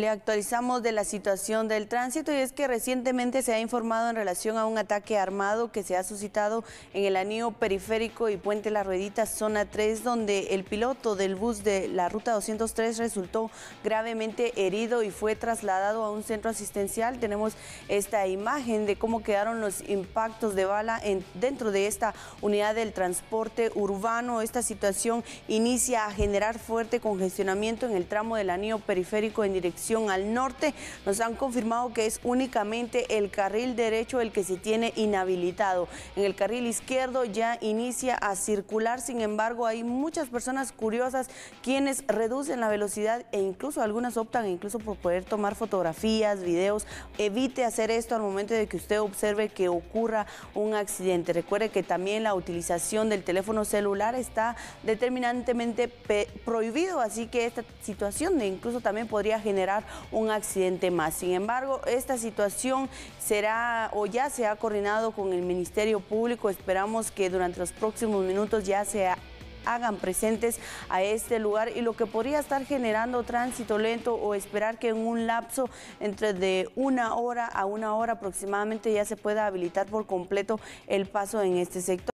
Le actualizamos de la situación del tránsito y es que recientemente se ha informado en relación a un ataque armado que se ha suscitado en el anillo periférico y Puente La Ruedita, zona 3, donde el piloto del bus de la ruta 203 resultó gravemente herido y fue trasladado a un centro asistencial. Tenemos esta imagen de cómo quedaron los impactos de bala dentro de esta unidad del transporte urbano. Esta situación inicia a generar fuerte congestionamiento en el tramo del anillo periférico en dirección al norte, nos han confirmado que es únicamente el carril derecho el que se tiene inhabilitado. En el carril izquierdo ya inicia a circular, sin embargo hay muchas personas curiosas quienes reducen la velocidad e incluso algunas optan incluso por poder tomar fotografías, videos. Evite hacer esto al momento de que usted observe que ocurra un accidente. Recuerde que también la utilización del teléfono celular está determinantemente prohibido, así que esta situación de incluso también podría generar un accidente más. Sin embargo, esta situación será o ya se ha coordinado con el Ministerio Público. Esperamos que durante los próximos minutos ya se hagan presentes a este lugar y lo que podría estar generando tránsito lento o esperar que en un lapso entre de una hora a una hora aproximadamente ya se pueda habilitar por completo el paso en este sector.